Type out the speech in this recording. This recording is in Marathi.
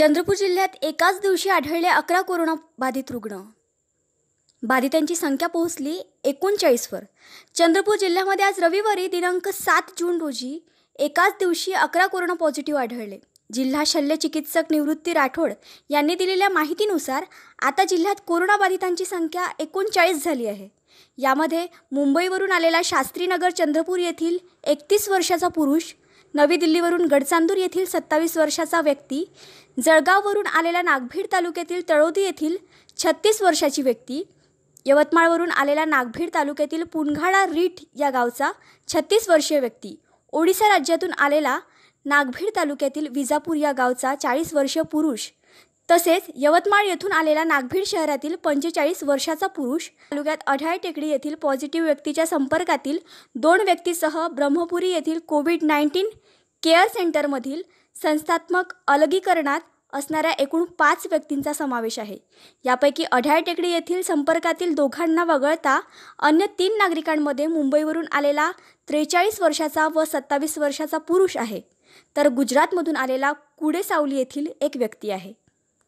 चंद्रपूर जिल्ह्यात एकाच दिवशी आढळले अकरा कोरोना बाधित रुग्ण बाधितांची संख्या पोहोचली एकोणचाळीसवर चंद्रपूर जिल्ह्यामध्ये आज रविवारी दिनांक सात जून रोजी एकाच दिवशी अकरा कोरोना पॉझिटिव्ह आढळले जिल्हा शल्य चिकित्सक निवृत्ती राठोड यांनी दिलेल्या माहितीनुसार आता जिल्ह्यात कोरोनाबाधितांची संख्या एकोणचाळीस झाली आहे यामध्ये मुंबईवरून आलेला शास्त्रीनगर चंद्रपूर येथील एकतीस वर्षाचा पुरुष नवी दिल्लीवरून गडचांदूर येथील सत्तावीस वर्षाचा व्यक्ती जळगाववरून आलेला नागभीड तालुक्यातील तळोदी येथील छत्तीस वर्षाची व्यक्ती यवतमाळवरून आलेला नागभीड तालुक्यातील पुनघाडा रीठ या गावचा छत्तीस वर्षीय व्यक्ती ओडिसा राज्यातून आलेला नागभीड तालुक्यातील विजापूर या गावचा चाळीस वर्षीय पुरुष तसेच यवतमाळ येथून आलेला नागभीड शहरातील पंचेचाळीस वर्षाचा पुरुष तालुक्यात अढाळ टेकडी येथील पॉझिटिव्ह व्यक्तीच्या संपर्कातील दोन व्यक्तीसह ब्रह्मपुरी येथील कोविड नाईन्टीन केअर सेंटरमधील संस्थात्मक अलगीकरणात असणाऱ्या एकूण पाच व्यक्तींचा समावेश आहे यापैकी अढ्याळ टेकडी येथील संपर्कातील दोघांना वगळता अन्य तीन नागरिकांमध्ये मुंबईवरून आलेला त्रेचाळीस वर्षाचा व सत्तावीस वर्षाचा पुरुष आहे तर गुजरातमधून आलेला कुडेसावली येथील एक व्यक्ती आहे